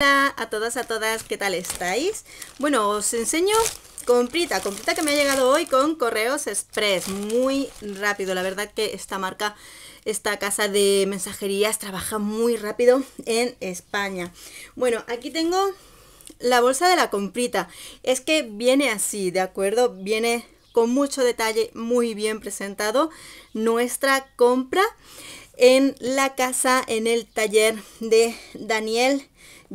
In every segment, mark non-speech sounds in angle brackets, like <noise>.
Hola a todas, a todas, ¿qué tal estáis? Bueno, os enseño comprita, comprita que me ha llegado hoy con Correos Express, muy rápido, la verdad que esta marca, esta casa de mensajerías trabaja muy rápido en España. Bueno, aquí tengo la bolsa de la comprita, es que viene así, ¿de acuerdo? Viene con mucho detalle, muy bien presentado nuestra compra en la casa, en el taller de Daniel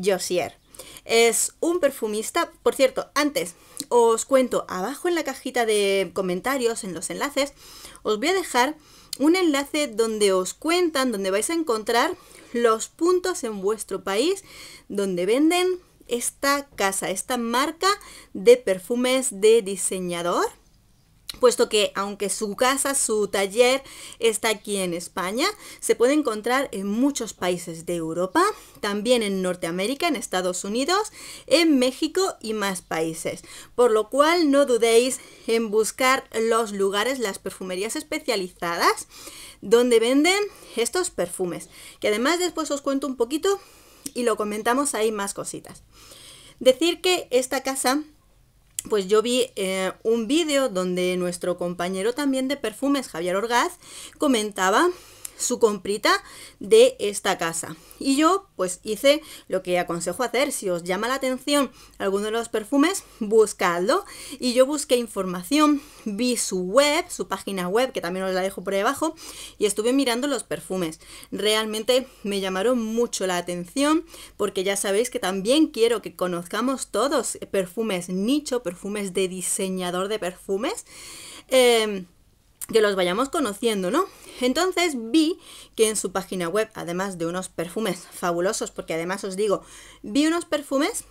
Josier. Es un perfumista, por cierto, antes os cuento, abajo en la cajita de comentarios, en los enlaces, os voy a dejar un enlace donde os cuentan, donde vais a encontrar los puntos en vuestro país donde venden esta casa, esta marca de perfumes de diseñador puesto que aunque su casa, su taller está aquí en España, se puede encontrar en muchos países de Europa, también en Norteamérica, en Estados Unidos, en México y más países. Por lo cual no dudéis en buscar los lugares, las perfumerías especializadas donde venden estos perfumes, que además después os cuento un poquito y lo comentamos ahí más cositas. Decir que esta casa pues yo vi eh, un vídeo donde nuestro compañero también de perfumes, Javier Orgaz, comentaba su comprita de esta casa. Y yo pues hice lo que aconsejo hacer, si os llama la atención alguno de los perfumes, buscadlo. Y yo busqué información, vi su web, su página web, que también os la dejo por debajo y estuve mirando los perfumes. Realmente me llamaron mucho la atención porque ya sabéis que también quiero que conozcamos todos eh, perfumes nicho, perfumes de diseñador de perfumes. Em, que los vayamos conociendo, ¿no? Entonces vi que en su página web, además de unos perfumes fabulosos, porque además os digo, vi unos perfumes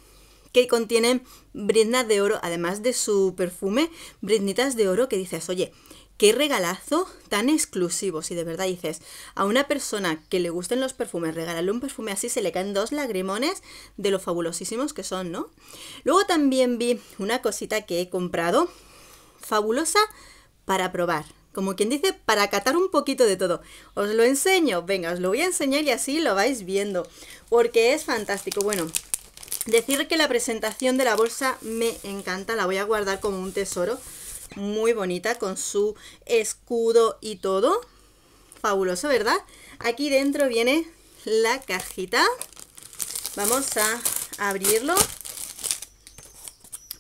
que contienen brindas de oro, además de su perfume, brinditas de oro que dices, oye, qué regalazo tan exclusivo. Si de verdad dices, a una persona que le gusten los perfumes, regalarle un perfume así, se le caen dos lagrimones de lo fabulosísimos que son, ¿no? Luego también vi una cosita que he comprado, fabulosa para probar como quien dice, para catar un poquito de todo. Os lo enseño, venga, os lo voy a enseñar y así lo vais viendo, porque es fantástico. Bueno, decir que la presentación de la bolsa me encanta, la voy a guardar como un tesoro, muy bonita, con su escudo y todo. Fabuloso, ¿verdad? Aquí dentro viene la cajita. Vamos a abrirlo.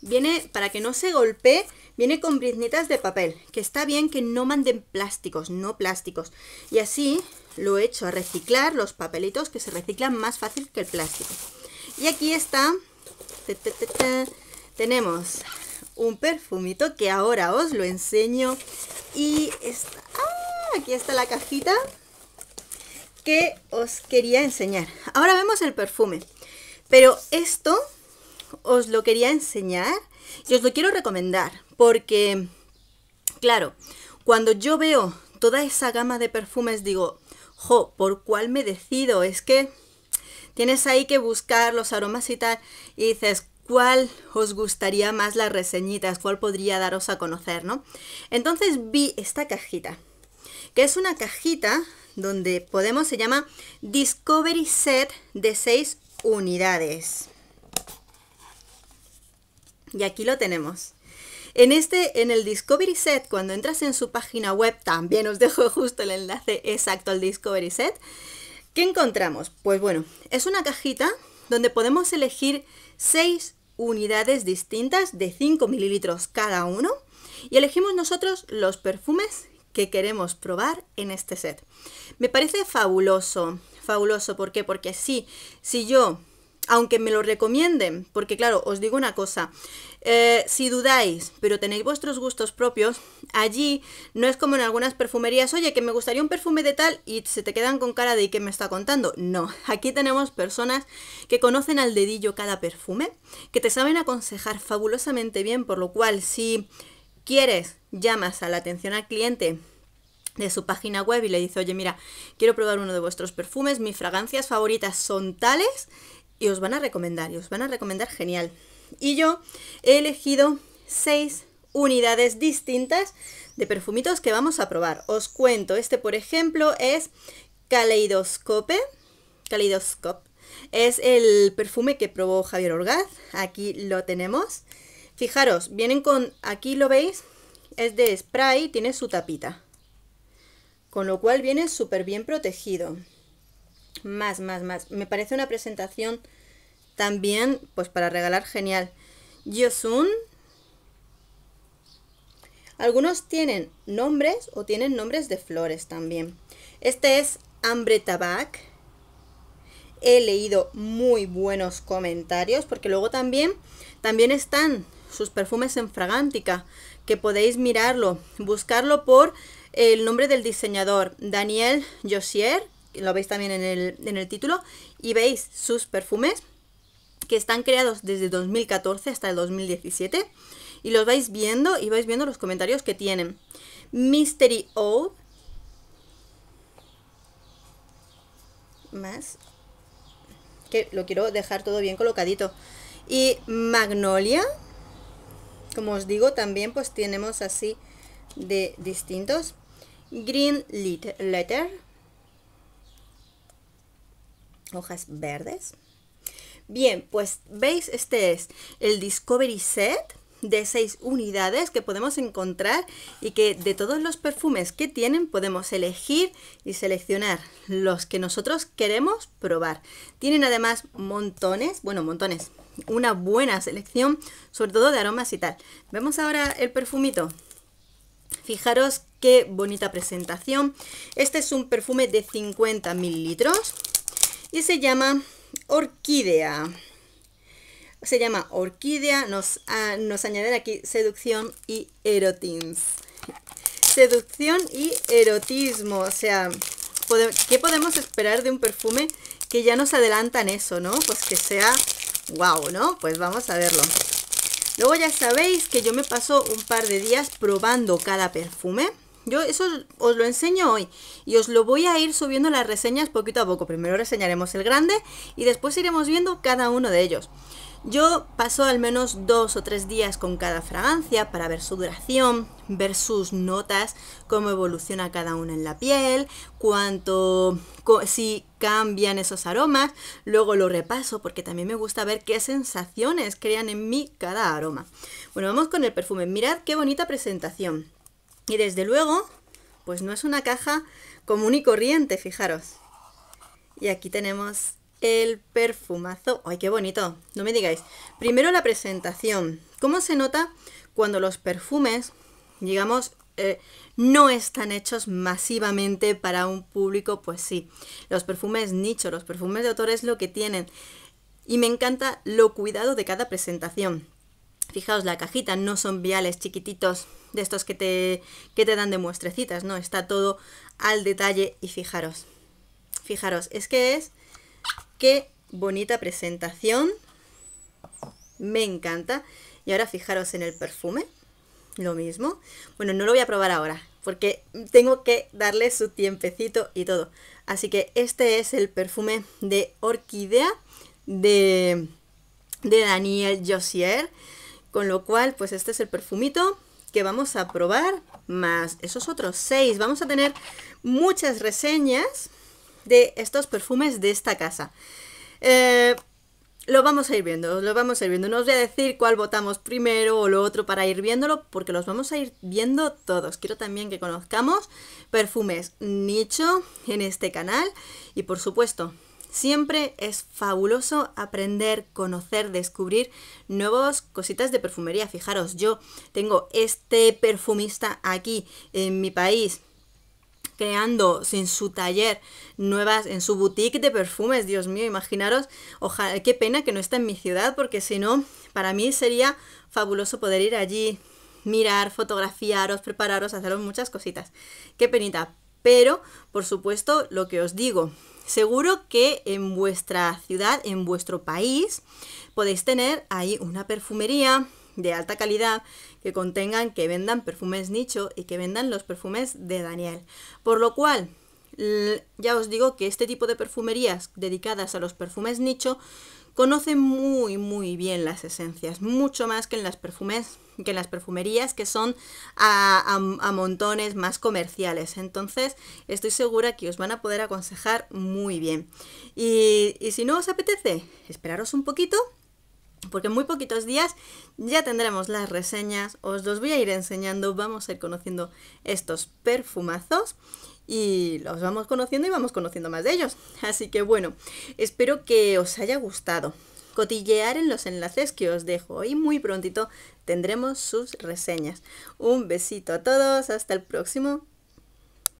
Viene, para que no se golpee, Viene con briznitas de papel, que está bien que no manden plásticos, no plásticos. Y así lo he hecho a reciclar los papelitos que se reciclan más fácil que el plástico. Y aquí está, tenemos un perfumito que ahora os lo enseño. Y ah, aquí está la cajita que os quería enseñar. Ahora vemos el perfume. Pero esto os lo quería enseñar y os lo quiero recomendar porque, claro, cuando yo veo toda esa gama de perfumes digo, jo, ¿por cuál me decido? Es que tienes ahí que buscar los aromas y tal y dices, ¿cuál os gustaría más las reseñitas? ¿Cuál podría daros a conocer, no? Entonces vi esta cajita, que es una cajita donde podemos, se llama Discovery Set de 6 unidades. Y aquí lo tenemos. En este, en el Discovery Set, cuando entras en su página web, también os dejo <laughs> justo el enlace exacto al Discovery Set. ¿Qué encontramos? Pues bueno, es una cajita donde podemos elegir 6 unidades distintas de 5 mililitros cada uno y elegimos nosotros los perfumes que queremos probar en este set. Me parece fabuloso, fabuloso, ¿por qué? Porque sí, si yo aunque me lo recomienden, porque claro, os digo una cosa, eh, si dudáis, pero tenéis vuestros gustos propios, allí no es como en algunas perfumerías, oye, que me gustaría un perfume de tal y se te quedan con cara de qué me está contando. No, <laughs> aquí tenemos personas que conocen al dedillo cada perfume, que te saben aconsejar fabulosamente bien, por lo cual si quieres, llamas a la atención al cliente de su página web y le dice, oye, mira, quiero probar uno de vuestros perfumes, mis fragancias favoritas son tales y os van a recomendar, y os van a recomendar genial. Y yo he elegido seis unidades distintas de perfumitos que vamos a probar. Os cuento, este por ejemplo es Kaleidoscope, Kaleidoscope, es el perfume que probó Javier Orgaz, aquí lo tenemos. Fijaros, vienen con, aquí lo veis, es de spray, tiene su tapita. Con lo cual viene súper bien protegido. Más, más, más. Me parece una presentación también, pues para regalar, genial. Yosun. Algunos tienen nombres o tienen nombres de flores también. Este es Hambre Tabac. He leído muy buenos comentarios porque luego también, también están sus perfumes en Fragántica, que podéis mirarlo, buscarlo por el nombre del diseñador, Daniel Josier, lo veis también en el, título, y veis sus perfumes que están creados desde 2014 hasta el 2017 y los vais viendo y vais viendo los comentarios que tienen. Mystery O más que lo quiero dejar todo bien colocadito. Y Magnolia, como os digo, también pues tenemos así de distintos. Green Letter hojas verdes. Bien, pues veis, este es el Discovery Set de seis unidades que podemos encontrar y que de todos los perfumes que tienen podemos elegir y seleccionar los que nosotros queremos probar. Tienen además montones, bueno, montones, una buena selección, sobre todo de aromas y tal. Vemos ahora el perfumito. Fijaros qué bonita presentación. Este es un perfume de 50 mililitros y se llama orquídea. Se llama orquídea, nos, nos añaden aquí seducción y erotins Seducción y erotismo, o sea, ¿qué podemos esperar de un perfume que ya nos adelantan eso, no? Pues que sea guau, ¿no? Pues vamos a verlo. Luego ya sabéis que yo me paso un par de días probando cada perfume yo eso os lo enseño hoy y os lo voy a ir subiendo las reseñas poquito a poco. Primero reseñaremos el grande y después iremos viendo cada uno de ellos. Yo paso al menos dos o tres días con cada fragancia para ver su duración, ver sus notas, cómo evoluciona cada uno en la piel, cuánto, si cambian esos aromas. Luego lo repaso porque también me gusta ver qué sensaciones crean en mí cada aroma. Bueno, vamos con el perfume. Mirad qué bonita presentación. Y desde luego, pues no es una caja común y corriente, fijaros. Y aquí tenemos el perfumazo. ¡Ay, qué bonito! No me digáis. Primero la presentación. ¿Cómo se nota cuando los perfumes, digamos, eh, no están hechos masivamente para un público? Pues sí. Los perfumes nicho, los perfumes de autor es lo que tienen. Y me encanta lo cuidado de cada presentación. Fijaos, la cajita no son viales chiquititos de estos que te, que te dan de muestrecitas, no, está todo al detalle y fijaros, fijaros, es que es, qué bonita presentación, me encanta. Y ahora fijaros en el perfume, lo mismo. Bueno, no lo voy a probar ahora, porque tengo que darle su tiempecito y todo. Así que este es el perfume de orquídea de, de Daniel Josier. Con lo cual, pues este es el perfumito que vamos a probar, más esos otros seis. Vamos a tener muchas reseñas de estos perfumes de esta casa. Eh, lo vamos a ir viendo, lo vamos a ir viendo. No os voy a decir cuál votamos primero o lo otro para ir viéndolo, porque los vamos a ir viendo todos. Quiero también que conozcamos perfumes nicho en este canal y por supuesto Siempre es fabuloso aprender, conocer, descubrir nuevas cositas de perfumería. Fijaros, yo tengo este perfumista aquí en mi país creando sin su taller nuevas, en su boutique de perfumes, Dios mío, imaginaros, ojalá, qué pena que no está en mi ciudad, porque si no, para mí sería fabuloso poder ir allí, mirar, fotografiaros, prepararos, haceros muchas cositas. Qué penita. Pero, por supuesto, lo que os digo, seguro que en vuestra ciudad, en vuestro país, podéis tener ahí una perfumería de alta calidad que contengan, que vendan perfumes nicho y que vendan los perfumes de Daniel. Por lo cual, ya os digo que este tipo de perfumerías dedicadas a los perfumes nicho conoce muy muy bien las esencias, mucho más que en las perfumes, que las perfumerías que son a, a, montones más comerciales. Entonces estoy segura que os van a poder aconsejar muy bien. Y, y si no os apetece, esperaros un poquito. Porque en muy poquitos días ya tendremos las reseñas, os los voy a ir enseñando, vamos a ir conociendo estos perfumazos y los vamos conociendo y vamos conociendo más de ellos. Así que bueno, espero que os haya gustado. Cotillear en los enlaces que os dejo y muy prontito tendremos sus reseñas. Un besito a todos, hasta el próximo